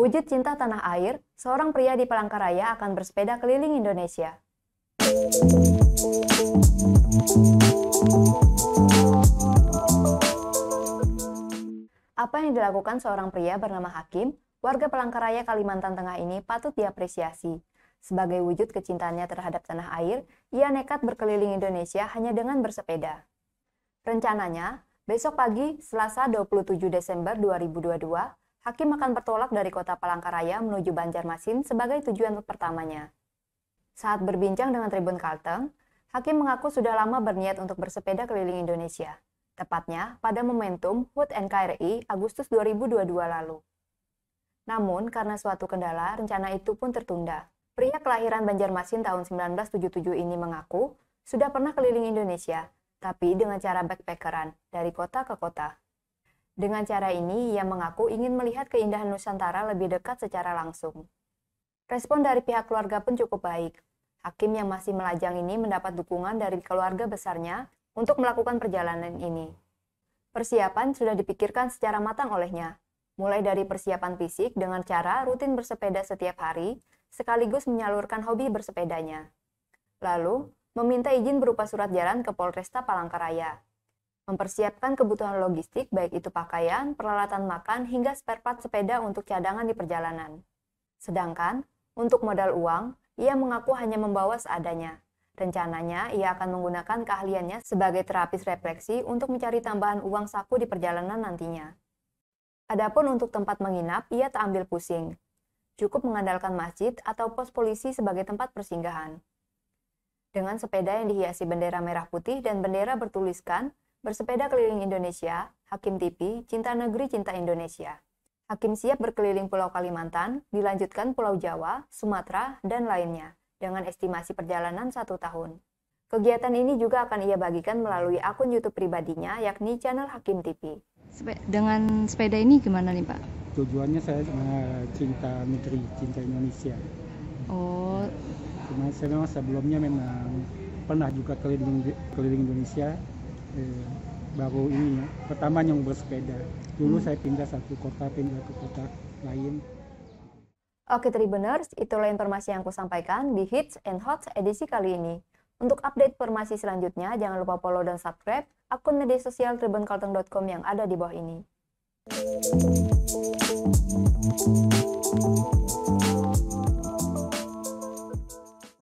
Wujud cinta tanah air, seorang pria di Palangkaraya akan bersepeda keliling Indonesia. Apa yang dilakukan seorang pria bernama Hakim, warga Palangkaraya Kalimantan Tengah ini patut diapresiasi. Sebagai wujud kecintaannya terhadap tanah air, ia nekat berkeliling Indonesia hanya dengan bersepeda. Rencananya, besok pagi Selasa 27 Desember 2022, hakim akan bertolak dari kota Palangkaraya menuju Banjarmasin sebagai tujuan pertamanya. Saat berbincang dengan Tribun Kalteng, Hakim mengaku sudah lama berniat untuk bersepeda keliling Indonesia, tepatnya pada momentum HUT NKRI Agustus 2022 lalu. Namun, karena suatu kendala, rencana itu pun tertunda. Pria kelahiran Banjarmasin tahun 1977 ini mengaku sudah pernah keliling Indonesia, tapi dengan cara backpackeran dari kota ke kota. Dengan cara ini, ia mengaku ingin melihat keindahan Nusantara lebih dekat secara langsung. Respon dari pihak keluarga pun cukup baik. Hakim yang masih melajang ini mendapat dukungan dari keluarga besarnya untuk melakukan perjalanan ini. Persiapan sudah dipikirkan secara matang olehnya, mulai dari persiapan fisik dengan cara rutin bersepeda setiap hari, sekaligus menyalurkan hobi bersepedanya. Lalu, meminta izin berupa surat jalan ke Polresta Palangkaraya mempersiapkan kebutuhan logistik baik itu pakaian, peralatan makan, hingga spare part sepeda untuk cadangan di perjalanan. Sedangkan, untuk modal uang, ia mengaku hanya membawa seadanya. Rencananya, ia akan menggunakan keahliannya sebagai terapis refleksi untuk mencari tambahan uang saku di perjalanan nantinya. Adapun untuk tempat menginap, ia tak ambil pusing. Cukup mengandalkan masjid atau pos polisi sebagai tempat persinggahan. Dengan sepeda yang dihiasi bendera merah putih dan bendera bertuliskan, Bersepeda keliling Indonesia, Hakim TV, Cinta Negeri Cinta Indonesia. Hakim siap berkeliling Pulau Kalimantan, dilanjutkan Pulau Jawa, Sumatera, dan lainnya, dengan estimasi perjalanan satu tahun. Kegiatan ini juga akan ia bagikan melalui akun YouTube pribadinya, yakni channel Hakim TV. dengan sepeda ini gimana nih Pak? Tujuannya saya cuma eh, cinta negeri, cinta Indonesia. Oh. Cuma saya memang sebelumnya memang pernah juga keliling keliling Indonesia eh, baru ini ya pertama yang bersepeda dulu hmm. saya pindah satu kota pindah ke kota lain Oke Tribuners, itulah informasi yang aku sampaikan di Hits and Hots edisi kali ini. Untuk update informasi selanjutnya, jangan lupa follow dan subscribe akun media sosial tribunkalteng.com yang ada di bawah ini.